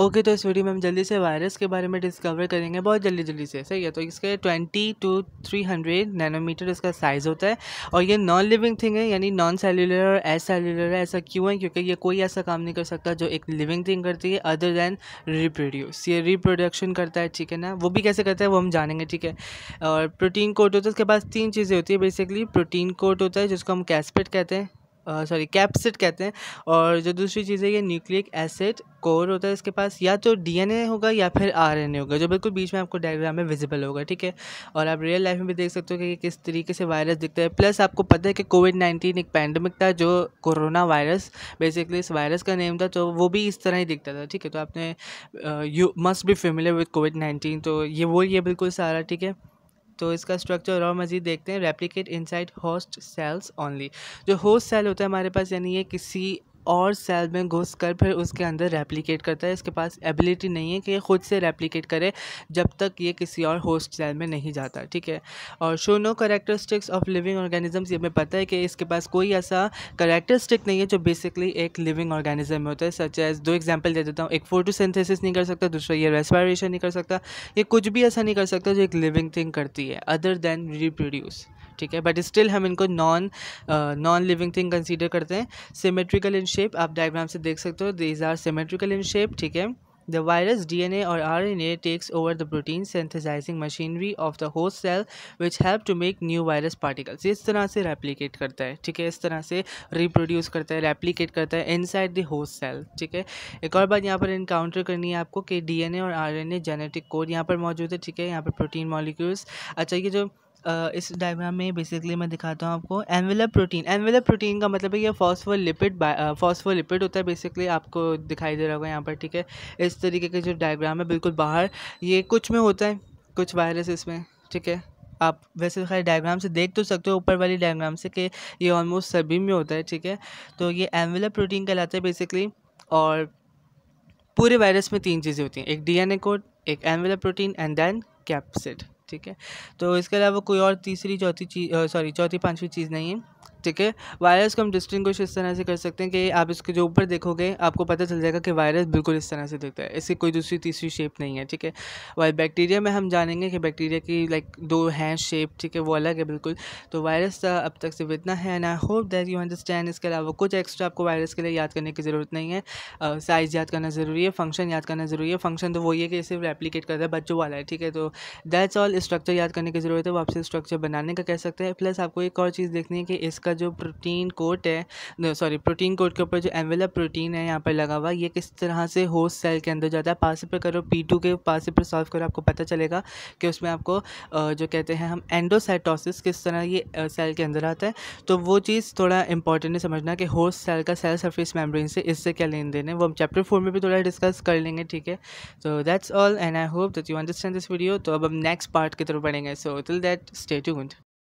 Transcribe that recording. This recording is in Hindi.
ओके तो इस वीडियो में हम जल्दी से वायरस के बारे में डिस्कवर करेंगे बहुत जल्दी जल्दी से सही है तो इसके twenty two three hundred nanometer इसका साइज़ होता है और ये नॉन लिविंग थिंग है यानी नॉन सेलुलर और एसेलुलर है ऐसा क्यों है क्योंकि ये कोई ऐसा काम नहीं कर सकता जो एक लिविंग थिंग करती है अदर दैन रिप्रोड्यूस ये रिप्रोडक्शन करता है ठीक है ना वो भी कैसे करता है वो हम जानेंगे ठीक है और प्रोटीन कोट होता है उसके पास तीन चीज़ें होती है बेसिकली प्रोटीन कोट होता है जिसको हम कैसपेट कहते हैं सॉरी कैप्सिड कहते हैं और जो दूसरी चीज़ है ये न्यूक्लिक एसिड कोर होता है इसके पास या तो डीएनए होगा या फिर आरएनए होगा जो बिल्कुल बीच में आपको डायग्राम में विजिबल होगा ठीक है और आप रियल लाइफ में भी देख सकते हो कि किस तरीके से वायरस दिखता है प्लस आपको पता है कि कोविड नाइन्टीन एक पैंडमिक था जो कोरोना वायरस बेसिकली इस वायरस का नेम था तो वो भी इस तरह ही दिखता था ठीक है तो आपने you must be familiar with Covid nineteen तो ये वो ये बिल्कुल सारा ठीक है तो इसका स्ट्रक्चर और मज़ीद देखते हैं replicate inside host cells only जो होस्ट सेल होता है हमारे पास यानी ये किसी और सेल में घुस कर फिर उसके अंदर रेप्लिकेट करता है इसके पास एबिलिटी नहीं है कि ये ख़ुद से रेप्लिकेट करे जब तक ये किसी और होस्ट सेल में नहीं जाता ठीक है और show no characteristics of living organisms ये हमें पता है कि इसके पास कोई ऐसा करेक्टरिस्टिक नहीं है जो बेसिकली एक लिविंग ऑर्गेनिज्म में होता है सच एज दो एग्जाम्पल दे देता हूँ एक फोटो नहीं कर सकता दूसरा ये रेस्पायरेशन नहीं कर सकता ये कुछ भी ऐसा नहीं कर सकता जो एक लिविंग थिंग करती है अदर देन रिप्रोड्यूस ठीक है बट स्टिल हम इनको non non living thing consider करते हैं सिमेट्रिकल इन शेप आप डायग्राम से देख सकते हो these are symmetrical in shape ठीक है the virus D N A और R N A takes over the protein synthesizing machinery of the host cell which help to make new virus particles इस तरह से रेप्लीकेट करता है ठीक है इस तरह से रिप्रोड्यूस करता है रेप्लीकेट करता है inside the host cell ठीक है एक और बात यहाँ पर इनकाउंटर करनी है आपको कि डी एन ए और R N A genetic code यहाँ पर मौजूद है ठीक है यहाँ पर प्रोटीन मॉलिक्यूल्स अच्छा ये जो इस डायग्राम में बेसिकली मैं दिखाता हूँ आपको एनवेलप प्रोटीन एनवेलप प्रोटीन का मतलब है ये फॉस्फोलिपिड फॉस्फोलिपिड होता है बेसिकली आपको दिखाई दे रहा होगा यहाँ पर ठीक है इस तरीके के जो डायग्राम है बिल्कुल बाहर ये कुछ में होता है कुछ वायरस इसमें ठीक है आप वैसे खाली डायग्राम से देख तो सकते हो ऊपर वाली डायग्राम से कि ये ऑलमोस्ट सभी में होता है ठीक है तो ये एनवेलप प्रोटीन कहलाता है बेसिकली और पूरे वायरस में तीन चीज़ें होती हैं एक ए कोड एक envelope protein and then capsid ठीक है तो इसके अलावा कोई और तीसरी चौथी चीज़ सॉरी चौथी पाँचवीं चीज़ नहीं है ठीक है वायरस को हम डिस्टिंग्विश इस तरह से कर सकते हैं कि आप इसके जो ऊपर देखोगे आपको पता चल जाएगा कि वायरस बिल्कुल इस तरह से दिखता है इसकी कोई दूसरी तीसरी शेप नहीं है ठीक है वायर बैक्टीरिया में हम जानेंगे कि बैक्टीरिया की लाइक दो हैं शेप ठीक है वो अलग है बिल्कुल तो वायरस का तो अब तक सिर्फ इतना है and I hope that you understand इसके अलावा कुछ एक्स्ट्रा आपको वायरस के लिए याद करने की ज़रूरत नहीं है साइज़ याद करना ज़रूरी है फंक्शन याद करना ज़रूरी है फंक्शन तो वही है कि सिर्फ रेप्लीकेट करता है बच्चों वाला है ठीक है तो दैट्स ऑल स्ट्रक्चर याद करने की ज़रूरत है वो आपसे स्ट्रक्चर बनाने का कह सकते हैं प्लस आपको एक और चीज़ देखनी है कि इसका का जो प्रोटीन कोट है सॉरी प्रोटीन कोट के ऊपर जो एनवेलप प्रोटीन है यहाँ पर लगा हुआ ये किस तरह से होस्ट सेल के अंदर जाता है पास पर करो पी टू के पास पर सॉल्व करो आपको पता चलेगा कि उसमें आपको जो कहते हैं हम एंडोसाइटोसिस किस तरह ये सेल के अंदर आता है तो वो चीज़ थोड़ा इंपॉर्टेंट है समझना कि होस्ट सेल का सेल सरफेस मेम्ब्रेन से इससे क्या लेन देन है वो हम चैप्टर फोर में भी थोड़ा डिस्कस कर लेंगे ठीक है तो that's all and I hope that you understand this video तो अब हम नेक्स्ट पार्ट की तरफ बढ़ेंगे so till that stay tuned